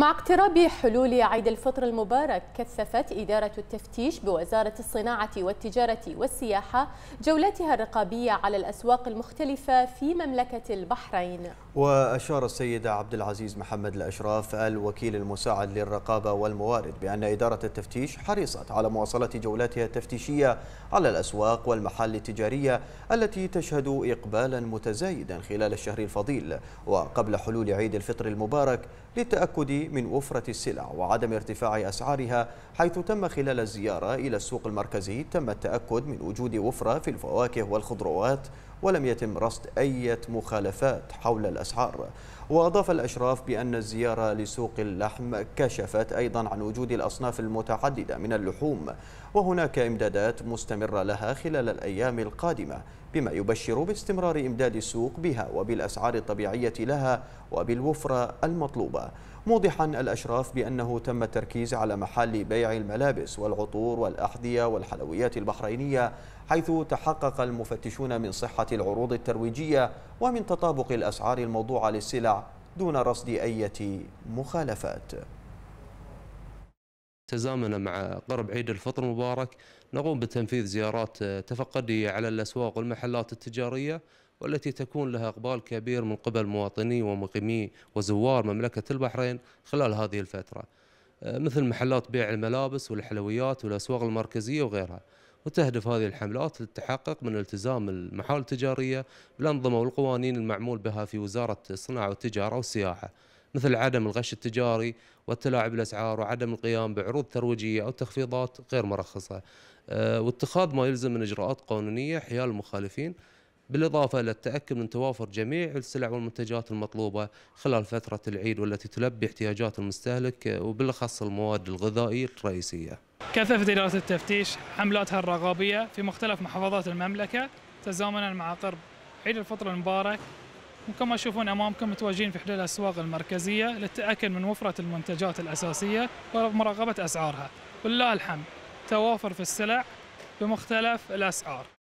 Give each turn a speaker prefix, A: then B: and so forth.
A: مع اقتراب حلول عيد الفطر المبارك كثفت إدارة التفتيش بوزارة الصناعة والتجارة والسياحة جولاتها الرقابية على الأسواق المختلفة في مملكة البحرين
B: وأشار السيد عبد العزيز محمد الأشراف الوكيل المساعد للرقابة والموارد بأن إدارة التفتيش حريصت على مواصلة جولاتها التفتيشية على الأسواق والمحال التجارية التي تشهد إقبالا متزايدا خلال الشهر الفضيل وقبل حلول عيد الفطر المبارك للتأكد من وفرة السلع وعدم ارتفاع أسعارها حيث تم خلال الزيارة إلى السوق المركزي تم التأكد من وجود وفرة في الفواكه والخضروات ولم يتم رصد أي مخالفات حول الأسعار وأضاف الأشراف بأن الزيارة لسوق اللحم كشفت أيضا عن وجود الأصناف المتعددة من اللحوم وهناك إمدادات مستمرة لها خلال الأيام القادمة بما يبشر باستمرار إمداد السوق بها وبالأسعار الطبيعية لها وبالوفرة المطلوبة موضحا الأشراف بأنه تم التركيز على محل بيع الملابس والعطور والأحذية والحلويات البحرينية حيث تحقق المفتشون من صحة العروض الترويجية ومن تطابق الأسعار الموضوعة للسلع دون رصد أي مخالفات
A: تزامنا مع قرب عيد الفطر المبارك نقوم بتنفيذ زيارات تفقدية على الأسواق والمحلات التجارية والتي تكون لها إقبال كبير من قبل مواطني ومقيمي وزوار مملكة البحرين خلال هذه الفترة مثل محلات بيع الملابس والحلويات والأسواق المركزية وغيرها وتهدف هذه الحملات للتحقق من التزام المحال التجارية بالأنظمة والقوانين المعمول بها في وزارة الصناعة والتجارة والسياحة مثل عدم الغش التجاري والتلاعب بالأسعار وعدم القيام بعروض ترويجية أو تخفيضات غير مرخصة آه، واتخاذ ما يلزم من إجراءات قانونية حيال المخالفين بالإضافة إلى التأكد من توافر جميع السلع والمنتجات المطلوبة خلال فترة العيد والتي تلبي احتياجات المستهلك وبالأخص المواد الغذائية الرئيسية
C: كثفت إدارة التفتيش حملاتها الرغابية في مختلف محافظات المملكة تزامنا مع قرب عيد الفطر المبارك وكما تشوفون أمامكم متواجدين في حدود الأسواق المركزية للتأكد من وفرة المنتجات الأساسية ومراقبة أسعارها ولله الحمد توافر في السلع بمختلف الأسعار